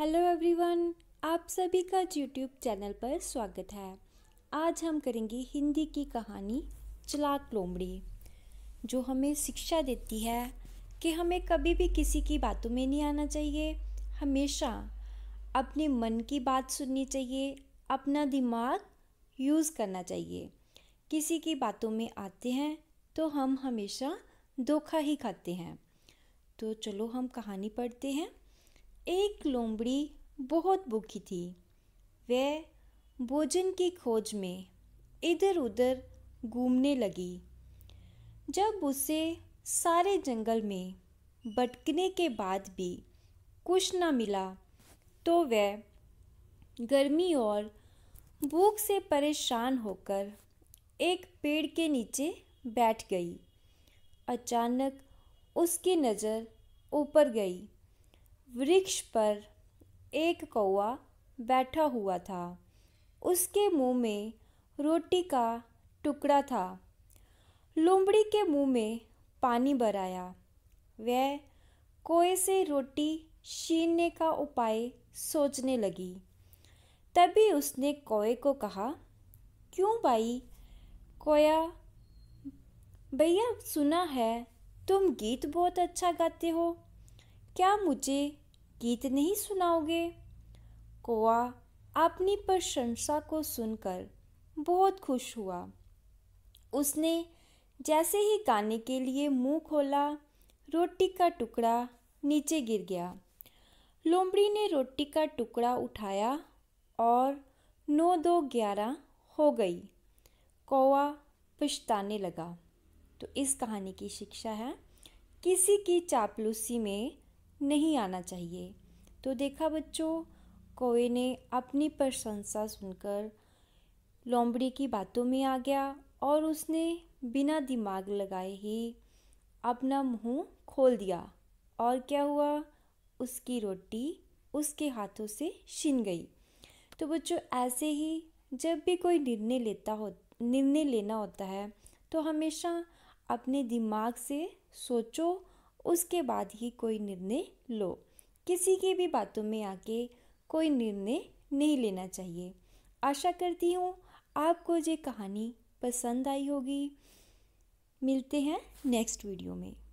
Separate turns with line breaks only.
hello everyone आप सभी का यूट्यूब चैनल पर स्वागत है आज हम करेंगे हिंदी की कहानी चलाक लोमड़ी जो हमें शिक्षा देती है कि हमें कभी भी किसी की बातों में नहीं आना चाहिए हमेशा अपने मन की बात सुननी चाहिए अपना दिमाग यूज़ करना चाहिए किसी की बातों में आते हैं तो हम हमेशा धोखा ही खाते हैं तो चलो हम कहानी पढ़ते हैं एक लोमड़ी बहुत भूखी थी वह भोजन की खोज में इधर उधर घूमने लगी जब उसे सारे जंगल में भटकने के बाद भी कुछ न मिला तो वह गर्मी और भूख से परेशान होकर एक पेड़ के नीचे बैठ गई अचानक उसकी नज़र ऊपर गई वृक्ष पर एक कौआ बैठा हुआ था उसके मुंह में रोटी का टुकड़ा था लोमड़ी के मुंह में पानी भराया वह कोए से रोटी छीनने का उपाय सोचने लगी तभी उसने कोए को कहा क्यों भाई कोया भैया सुना है तुम गीत बहुत अच्छा गाते हो क्या मुझे गीत नहीं सुनाओगे कौआ अपनी प्रशंसा को सुनकर बहुत खुश हुआ उसने जैसे ही गाने के लिए मुंह खोला रोटी का टुकड़ा नीचे गिर गया लोमड़ी ने रोटी का टुकड़ा उठाया और नौ दो ग्यारह हो गई कौआ पछताने लगा तो इस कहानी की शिक्षा है किसी की चापलूसी में नहीं आना चाहिए तो देखा बच्चों कोए ने अपनी प्रशंसा सुनकर लोमड़ी की बातों में आ गया और उसने बिना दिमाग लगाए ही अपना मुंह खोल दिया और क्या हुआ उसकी रोटी उसके हाथों से छिन गई तो बच्चों ऐसे ही जब भी कोई निर्णय लेता हो निर्णय लेना होता है तो हमेशा अपने दिमाग से सोचो उसके बाद ही कोई निर्णय लो किसी की भी बातों में आके कोई निर्णय नहीं लेना चाहिए आशा करती हूँ आपको ये कहानी पसंद आई होगी मिलते हैं नेक्स्ट वीडियो में